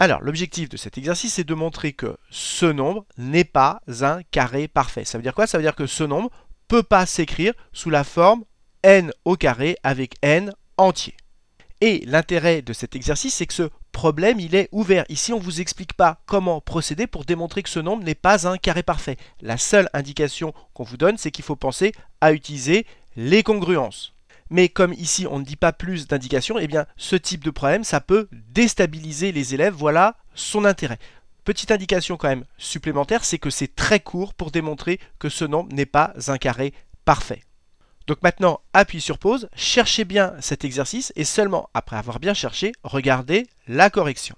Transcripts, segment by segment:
Alors, l'objectif de cet exercice, est de montrer que ce nombre n'est pas un carré parfait. Ça veut dire quoi Ça veut dire que ce nombre peut pas s'écrire sous la forme n au carré avec n entier. Et l'intérêt de cet exercice, c'est que ce problème, il est ouvert. Ici, on ne vous explique pas comment procéder pour démontrer que ce nombre n'est pas un carré parfait. La seule indication qu'on vous donne, c'est qu'il faut penser à utiliser les congruences mais comme ici on ne dit pas plus d'indications, eh bien ce type de problème, ça peut déstabiliser les élèves, voilà son intérêt. Petite indication quand même supplémentaire, c'est que c'est très court pour démontrer que ce nombre n'est pas un carré parfait. Donc maintenant, appuyez sur pause, cherchez bien cet exercice et seulement après avoir bien cherché, regardez la correction.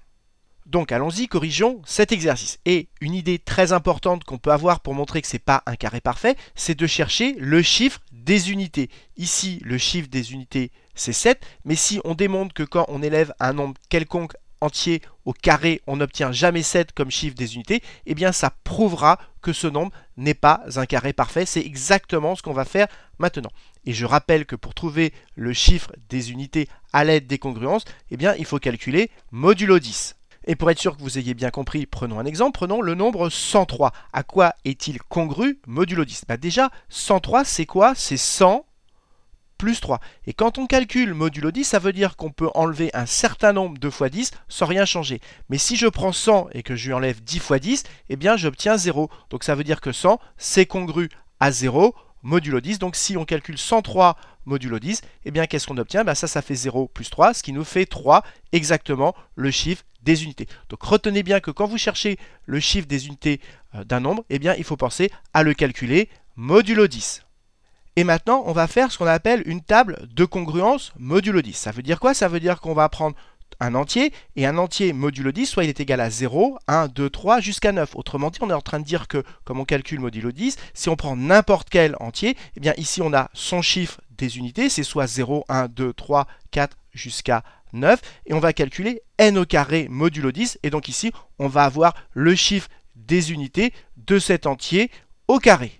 Donc allons-y, corrigeons cet exercice. Et une idée très importante qu'on peut avoir pour montrer que ce n'est pas un carré parfait, c'est de chercher le chiffre des unités. Ici, le chiffre des unités, c'est 7. Mais si on démontre que quand on élève un nombre quelconque entier au carré, on n'obtient jamais 7 comme chiffre des unités, eh bien ça prouvera que ce nombre n'est pas un carré parfait. C'est exactement ce qu'on va faire maintenant. Et je rappelle que pour trouver le chiffre des unités à l'aide des congruences, eh bien il faut calculer modulo 10. Et pour être sûr que vous ayez bien compris, prenons un exemple, prenons le nombre 103. À quoi est-il congru modulo 10 bah Déjà, 103 c'est quoi C'est 100 plus 3. Et quand on calcule modulo 10, ça veut dire qu'on peut enlever un certain nombre de fois 10 sans rien changer. Mais si je prends 100 et que je lui enlève 10 fois 10, eh bien j'obtiens 0. Donc ça veut dire que 100 c'est congru à 0 modulo 10. Donc si on calcule 103 modulo 10, eh bien qu'est-ce qu'on obtient bah, Ça, ça fait 0 plus 3, ce qui nous fait 3 exactement le chiffre des unités. Donc retenez bien que quand vous cherchez le chiffre des unités euh, d'un nombre, eh bien il faut penser à le calculer modulo 10. Et maintenant, on va faire ce qu'on appelle une table de congruence modulo 10. Ça veut dire quoi Ça veut dire qu'on va prendre un entier, et un entier modulo 10, soit il est égal à 0, 1, 2, 3, jusqu'à 9. Autrement dit, on est en train de dire que, comme on calcule modulo 10, si on prend n'importe quel entier, eh bien ici on a son chiffre unités, c'est soit 0, 1, 2, 3, 4 jusqu'à 9, et on va calculer n au carré modulo 10, et donc ici, on va avoir le chiffre des unités de cet entier au carré.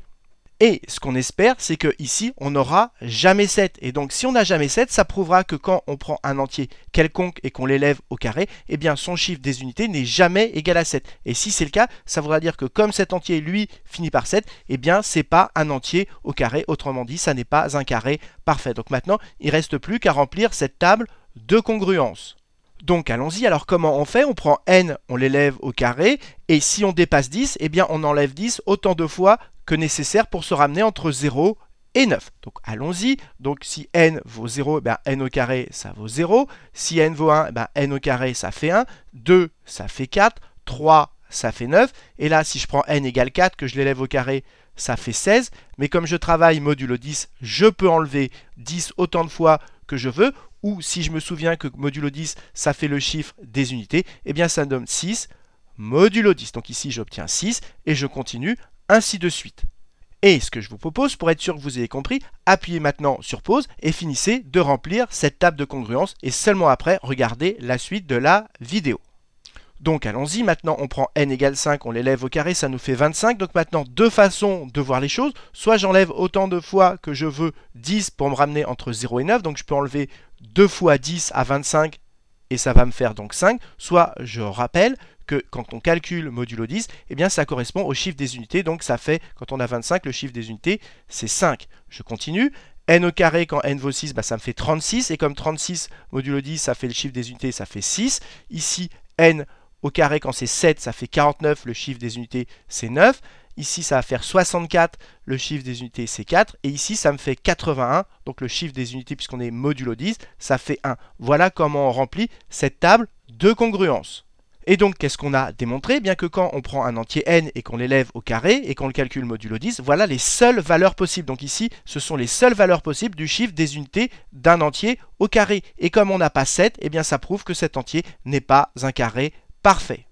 Et ce qu'on espère, c'est que ici, on n'aura jamais 7. Et donc, si on n'a jamais 7, ça prouvera que quand on prend un entier quelconque et qu'on l'élève au carré, eh bien, son chiffre des unités n'est jamais égal à 7. Et si c'est le cas, ça voudra dire que comme cet entier, lui, finit par 7, eh bien, n'est pas un entier au carré. Autrement dit, ça n'est pas un carré parfait. Donc maintenant, il reste plus qu'à remplir cette table de congruence. Donc allons-y, alors comment on fait On prend n, on l'élève au carré, et si on dépasse 10, eh bien on enlève 10 autant de fois que nécessaire pour se ramener entre 0 et 9. Donc allons-y. Donc si n vaut 0, eh ben, n au carré, ça vaut 0. Si n vaut 1, eh ben, n au carré, ça fait 1. 2, ça fait 4. 3, ça fait 9. Et là, si je prends n égale 4, que je l'élève au carré, ça fait 16. Mais comme je travaille modulo 10, je peux enlever 10 autant de fois que je veux. Ou si je me souviens que modulo 10, ça fait le chiffre des unités, et eh bien ça donne 6 modulo 10. Donc ici, j'obtiens 6 et je continue ainsi de suite. Et ce que je vous propose, pour être sûr que vous ayez compris, appuyez maintenant sur pause et finissez de remplir cette table de congruence et seulement après, regardez la suite de la vidéo. Donc allons-y, maintenant on prend n égale 5, on l'élève au carré, ça nous fait 25. Donc maintenant, deux façons de voir les choses. Soit j'enlève autant de fois que je veux 10 pour me ramener entre 0 et 9, donc je peux enlever 2 fois 10 à 25 et ça va me faire donc 5. Soit je rappelle, que quand on calcule modulo 10, eh bien ça correspond au chiffre des unités, donc ça fait, quand on a 25, le chiffre des unités, c'est 5. Je continue, n au carré quand n vaut 6, bah, ça me fait 36, et comme 36 modulo 10, ça fait le chiffre des unités, ça fait 6. Ici, n au carré quand c'est 7, ça fait 49, le chiffre des unités, c'est 9. Ici, ça va faire 64, le chiffre des unités, c'est 4. Et ici, ça me fait 81, donc le chiffre des unités, puisqu'on est modulo 10, ça fait 1. Voilà comment on remplit cette table de congruence. Et donc, qu'est-ce qu'on a démontré Bien que quand on prend un entier n et qu'on l'élève au carré et qu'on le calcule modulo 10, voilà les seules valeurs possibles. Donc ici, ce sont les seules valeurs possibles du chiffre des unités d'un entier au carré. Et comme on n'a pas 7, eh bien ça prouve que cet entier n'est pas un carré parfait.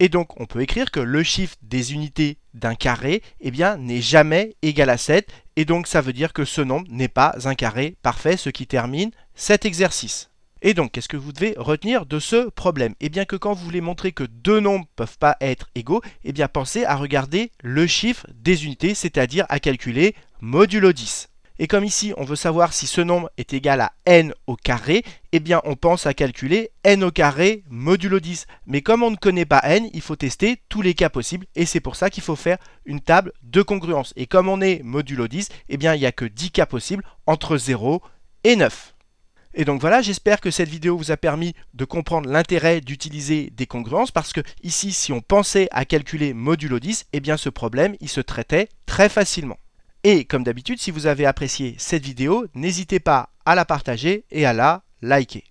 Et donc, on peut écrire que le chiffre des unités d'un carré eh bien, n'est jamais égal à 7. Et donc, ça veut dire que ce nombre n'est pas un carré parfait, ce qui termine cet exercice. Et donc, qu'est-ce que vous devez retenir de ce problème Eh bien que quand vous voulez montrer que deux nombres ne peuvent pas être égaux, eh bien pensez à regarder le chiffre des unités, c'est-à-dire à calculer modulo 10. Et comme ici, on veut savoir si ce nombre est égal à n au carré, eh bien on pense à calculer n au carré modulo 10. Mais comme on ne connaît pas n, il faut tester tous les cas possibles et c'est pour ça qu'il faut faire une table de congruence. Et comme on est modulo 10, eh bien il n'y a que 10 cas possibles entre 0 et 9. Et donc voilà, j'espère que cette vidéo vous a permis de comprendre l'intérêt d'utiliser des congruences parce que ici, si on pensait à calculer modulo 10, eh bien ce problème, il se traitait très facilement. Et comme d'habitude, si vous avez apprécié cette vidéo, n'hésitez pas à la partager et à la liker.